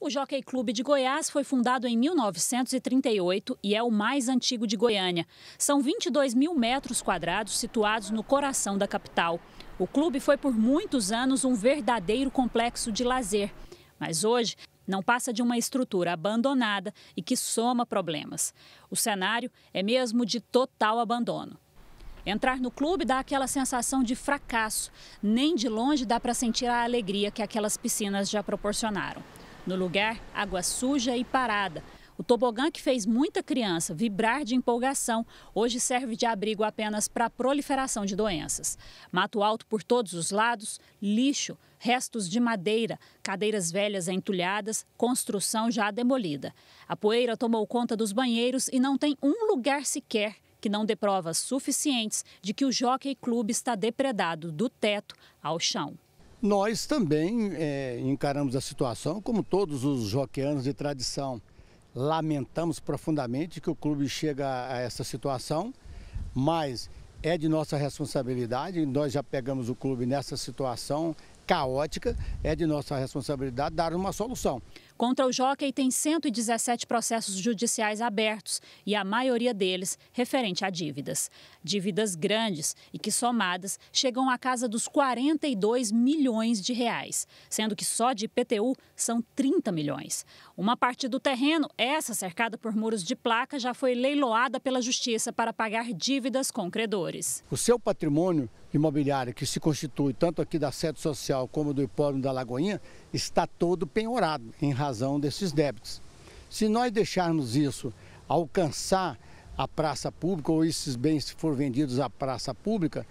O Jockey Clube de Goiás foi fundado em 1938 e é o mais antigo de Goiânia. São 22 mil metros quadrados situados no coração da capital. O clube foi por muitos anos um verdadeiro complexo de lazer. Mas hoje não passa de uma estrutura abandonada e que soma problemas. O cenário é mesmo de total abandono. Entrar no clube dá aquela sensação de fracasso. Nem de longe dá para sentir a alegria que aquelas piscinas já proporcionaram. No lugar, água suja e parada. O tobogã que fez muita criança vibrar de empolgação, hoje serve de abrigo apenas para a proliferação de doenças. Mato alto por todos os lados, lixo, restos de madeira, cadeiras velhas entulhadas, construção já demolida. A poeira tomou conta dos banheiros e não tem um lugar sequer que não dê provas suficientes de que o Jockey Clube está depredado do teto ao chão. Nós também é, encaramos a situação como todos os joqueanos de tradição. Lamentamos profundamente que o clube chega a essa situação, mas é de nossa responsabilidade. Nós já pegamos o clube nessa situação caótica, é de nossa responsabilidade dar uma solução. Contra o Jockey tem 117 processos judiciais abertos e a maioria deles referente a dívidas. Dívidas grandes e que somadas chegam à casa dos 42 milhões de reais, sendo que só de IPTU são 30 milhões. Uma parte do terreno, essa cercada por muros de placa, já foi leiloada pela justiça para pagar dívidas com credores. O seu patrimônio Imobiliário que se constitui tanto aqui da sede social como do hipódromo da Lagoinha está todo penhorado em razão desses débitos. Se nós deixarmos isso alcançar a praça pública ou esses bens se for vendidos à praça pública,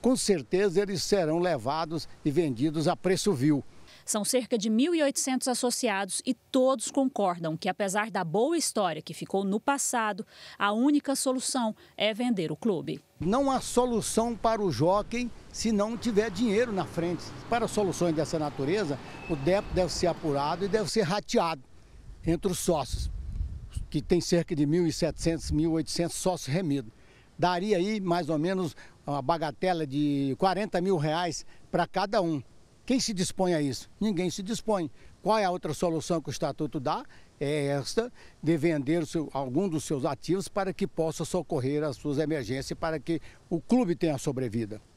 com certeza eles serão levados e vendidos a preço vil. São cerca de 1.800 associados e todos concordam que, apesar da boa história que ficou no passado, a única solução é vender o clube. Não há solução para o jockey se não tiver dinheiro na frente. Para soluções dessa natureza, o débito deve ser apurado e deve ser rateado entre os sócios, que tem cerca de 1.700, 1.800 sócios remidos. Daria aí mais ou menos uma bagatela de 40 mil reais para cada um. Quem se dispõe a isso? Ninguém se dispõe. Qual é a outra solução que o Estatuto dá? É esta, de vender seu, algum dos seus ativos para que possa socorrer as suas emergências, para que o clube tenha sobrevida.